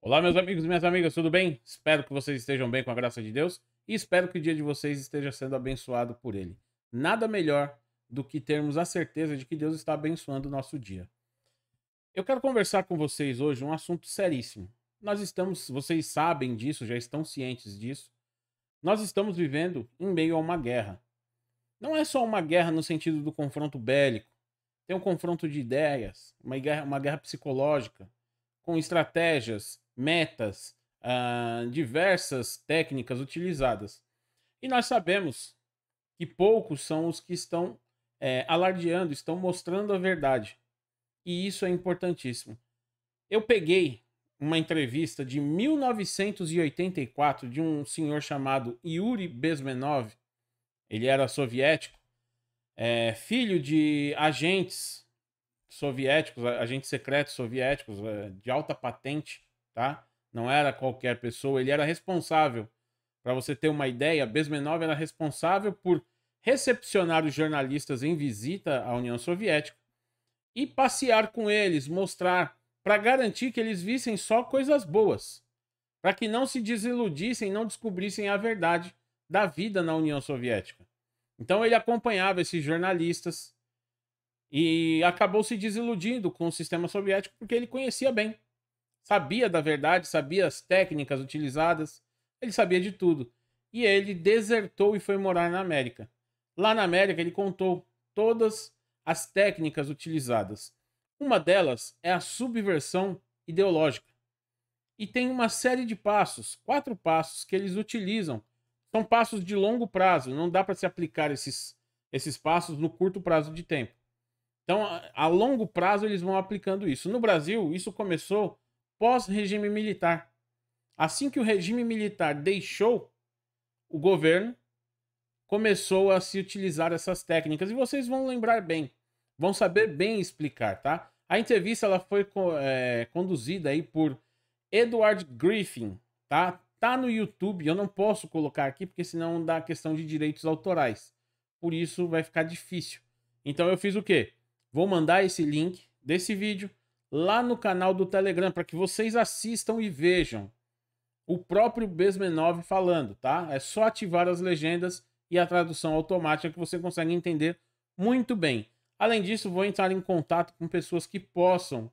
Olá, meus amigos e minhas amigas, tudo bem? Espero que vocês estejam bem com a graça de Deus e espero que o dia de vocês esteja sendo abençoado por Ele. Nada melhor do que termos a certeza de que Deus está abençoando o nosso dia. Eu quero conversar com vocês hoje um assunto seríssimo. Nós estamos, vocês sabem disso, já estão cientes disso. Nós estamos vivendo em meio a uma guerra. Não é só uma guerra no sentido do confronto bélico. Tem um confronto de ideias, uma guerra, uma guerra psicológica, com estratégias, metas, uh, diversas técnicas utilizadas. E nós sabemos que poucos são os que estão é, alardeando, estão mostrando a verdade. E isso é importantíssimo. Eu peguei uma entrevista de 1984 de um senhor chamado Yuri Bezmenov, ele era soviético, é, filho de agentes soviéticos, agentes secretos soviéticos é, de alta patente, tá? Não era qualquer pessoa, ele era responsável. Para você ter uma ideia, Besmenov era responsável por recepcionar os jornalistas em visita à União Soviética e passear com eles, mostrar, para garantir que eles vissem só coisas boas, para que não se desiludissem, não descobrissem a verdade da vida na União Soviética. Então ele acompanhava esses jornalistas e acabou se desiludindo com o sistema soviético porque ele conhecia bem. Sabia da verdade, sabia as técnicas utilizadas, ele sabia de tudo. E ele desertou e foi morar na América. Lá na América, ele contou todas as técnicas utilizadas. Uma delas é a subversão ideológica. E tem uma série de passos, quatro passos, que eles utilizam são passos de longo prazo, não dá para se aplicar esses, esses passos no curto prazo de tempo. Então, a, a longo prazo, eles vão aplicando isso. No Brasil, isso começou pós-regime militar. Assim que o regime militar deixou o governo, começou a se utilizar essas técnicas. E vocês vão lembrar bem, vão saber bem explicar, tá? A entrevista ela foi é, conduzida aí por Edward Griffin, tá? Tá no YouTube, eu não posso colocar aqui porque senão dá questão de direitos autorais. Por isso vai ficar difícil. Então eu fiz o quê? Vou mandar esse link desse vídeo lá no canal do Telegram para que vocês assistam e vejam o próprio Besmenov falando, tá? É só ativar as legendas e a tradução automática que você consegue entender muito bem. Além disso, vou entrar em contato com pessoas que possam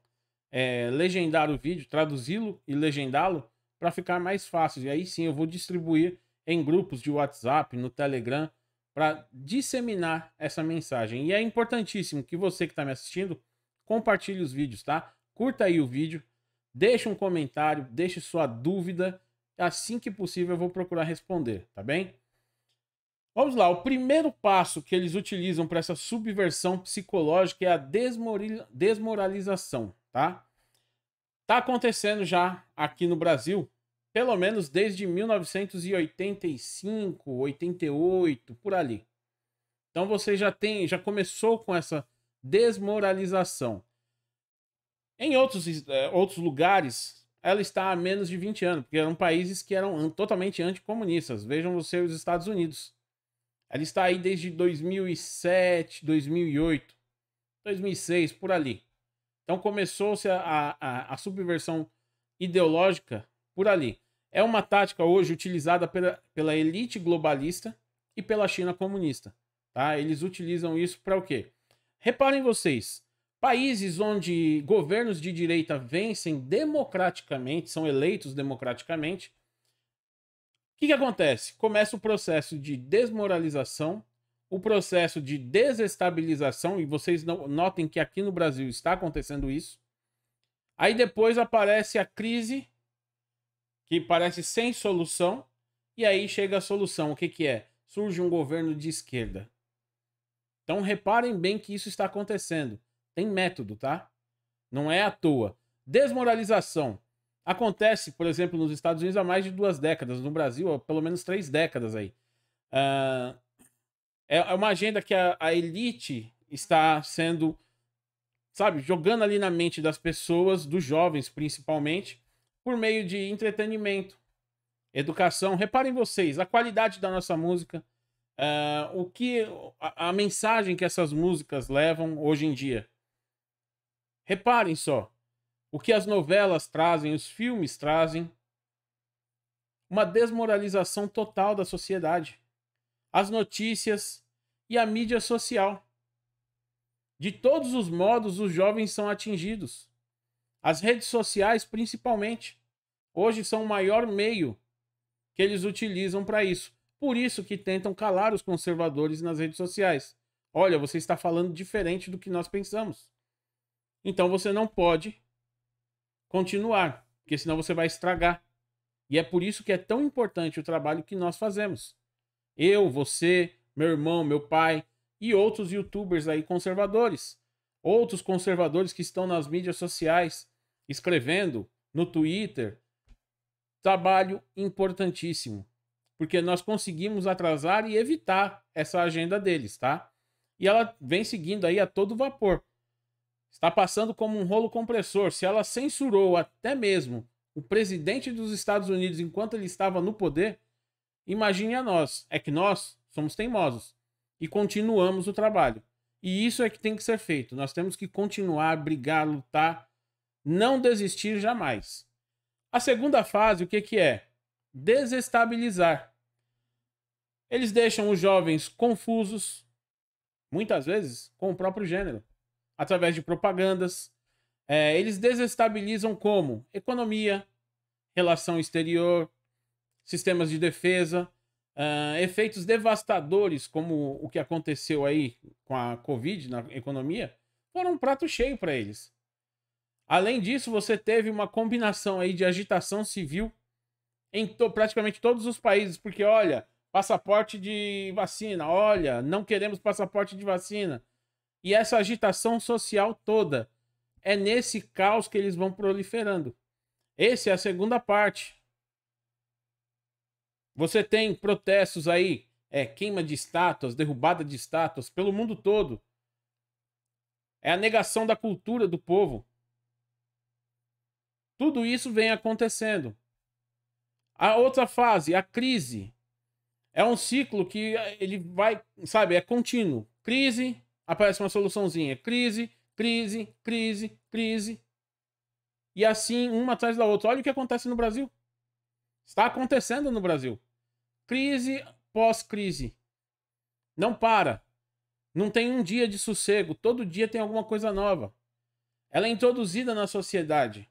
é, legendar o vídeo, traduzi-lo e legendá-lo para ficar mais fácil. E aí sim eu vou distribuir em grupos de WhatsApp, no Telegram, para disseminar essa mensagem. E é importantíssimo que você que está me assistindo compartilhe os vídeos, tá? Curta aí o vídeo, deixe um comentário, deixe sua dúvida. Assim que possível eu vou procurar responder, tá bem? Vamos lá, o primeiro passo que eles utilizam para essa subversão psicológica é a desmoralização, tá? Tá acontecendo já aqui no Brasil pelo menos desde 1985, 88, por ali. Então você já tem, já começou com essa desmoralização. Em outros, é, outros lugares, ela está há menos de 20 anos, porque eram países que eram totalmente anticomunistas. Vejam você os Estados Unidos. Ela está aí desde 2007, 2008, 2006, por ali. Então começou-se a, a, a subversão ideológica por ali. É uma tática hoje utilizada pela, pela elite globalista e pela China comunista. Tá? Eles utilizam isso para o quê? Reparem vocês, países onde governos de direita vencem democraticamente, são eleitos democraticamente, o que, que acontece? Começa o processo de desmoralização, o processo de desestabilização, e vocês notem que aqui no Brasil está acontecendo isso. Aí depois aparece a crise que parece sem solução, e aí chega a solução. O que, que é? Surge um governo de esquerda. Então reparem bem que isso está acontecendo. Tem método, tá? Não é à toa. Desmoralização. Acontece, por exemplo, nos Estados Unidos há mais de duas décadas, no Brasil há pelo menos três décadas aí. Uh, é uma agenda que a, a elite está sendo, sabe, jogando ali na mente das pessoas, dos jovens principalmente, por meio de entretenimento, educação. Reparem vocês, a qualidade da nossa música, uh, o que a, a mensagem que essas músicas levam hoje em dia. Reparem só, o que as novelas trazem, os filmes trazem, uma desmoralização total da sociedade, as notícias e a mídia social. De todos os modos, os jovens são atingidos. As redes sociais, principalmente, hoje são o maior meio que eles utilizam para isso. Por isso que tentam calar os conservadores nas redes sociais. Olha, você está falando diferente do que nós pensamos. Então você não pode continuar, porque senão você vai estragar. E é por isso que é tão importante o trabalho que nós fazemos. Eu, você, meu irmão, meu pai e outros youtubers aí conservadores. Outros conservadores que estão nas mídias sociais escrevendo no Twitter, trabalho importantíssimo, porque nós conseguimos atrasar e evitar essa agenda deles, tá? E ela vem seguindo aí a todo vapor. Está passando como um rolo compressor. Se ela censurou até mesmo o presidente dos Estados Unidos enquanto ele estava no poder, imagine a nós. É que nós somos teimosos e continuamos o trabalho. E isso é que tem que ser feito. Nós temos que continuar, brigar, lutar não desistir jamais. A segunda fase, o que, que é? Desestabilizar. Eles deixam os jovens confusos, muitas vezes, com o próprio gênero, através de propagandas. É, eles desestabilizam como? Economia, relação exterior, sistemas de defesa, uh, efeitos devastadores, como o que aconteceu aí com a Covid na economia, foram um prato cheio para eles. Além disso, você teve uma combinação aí de agitação civil em to praticamente todos os países, porque olha, passaporte de vacina, olha, não queremos passaporte de vacina. E essa agitação social toda é nesse caos que eles vão proliferando. Essa é a segunda parte. Você tem protestos aí, é, queima de estátuas, derrubada de estátuas pelo mundo todo. É a negação da cultura do povo. Tudo isso vem acontecendo. A outra fase, a crise, é um ciclo que eh, ele vai, sabe, é contínuo. Crise, aparece uma soluçãozinha. Crise, crise, crise, crise. E assim, uma atrás da outra. Olha o que acontece no Brasil. Está acontecendo no Brasil. Crise pós-crise. Não para. Não tem um dia de sossego. Todo dia tem alguma coisa nova. Ela é introduzida na sociedade.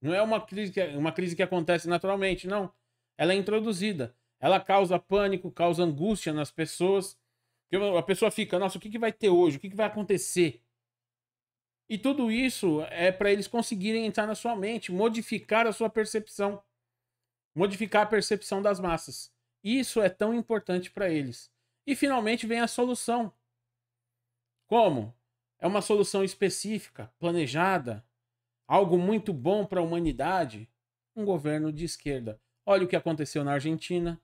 Não é uma crise que, é, uma crise que acontece naturalmente, não. Ela é introduzida. Ela causa pânico, causa angústia nas pessoas. Porque a pessoa fica, nossa, o que, que vai ter hoje? O que, que vai acontecer? E tudo isso é para eles conseguirem entrar na sua mente, modificar a sua percepção, modificar a percepção das massas. Isso é tão importante para eles. E finalmente vem a solução. Como? É uma solução específica, planejada, algo muito bom para a humanidade, um governo de esquerda. Olha o que aconteceu na Argentina.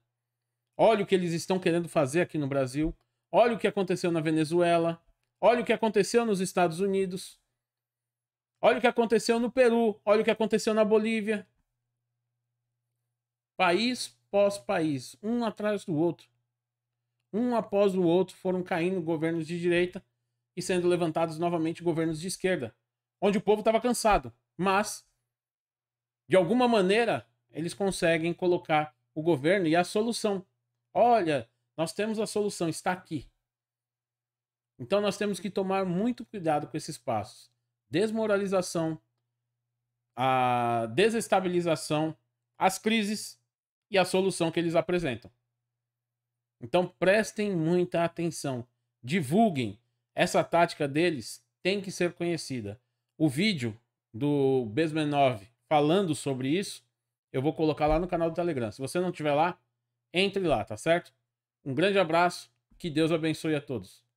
Olha o que eles estão querendo fazer aqui no Brasil. Olha o que aconteceu na Venezuela. Olha o que aconteceu nos Estados Unidos. Olha o que aconteceu no Peru. Olha o que aconteceu na Bolívia. País pós país, um atrás do outro. Um após o outro foram caindo governos de direita e sendo levantados novamente governos de esquerda, onde o povo estava cansado. Mas, de alguma maneira, eles conseguem colocar o governo e a solução. Olha, nós temos a solução, está aqui. Então nós temos que tomar muito cuidado com esses passos. Desmoralização, a desestabilização, as crises e a solução que eles apresentam. Então prestem muita atenção, divulguem. Essa tática deles tem que ser conhecida. O vídeo do Besmenov falando sobre isso, eu vou colocar lá no canal do Telegram. Se você não estiver lá, entre lá, tá certo? Um grande abraço, que Deus abençoe a todos.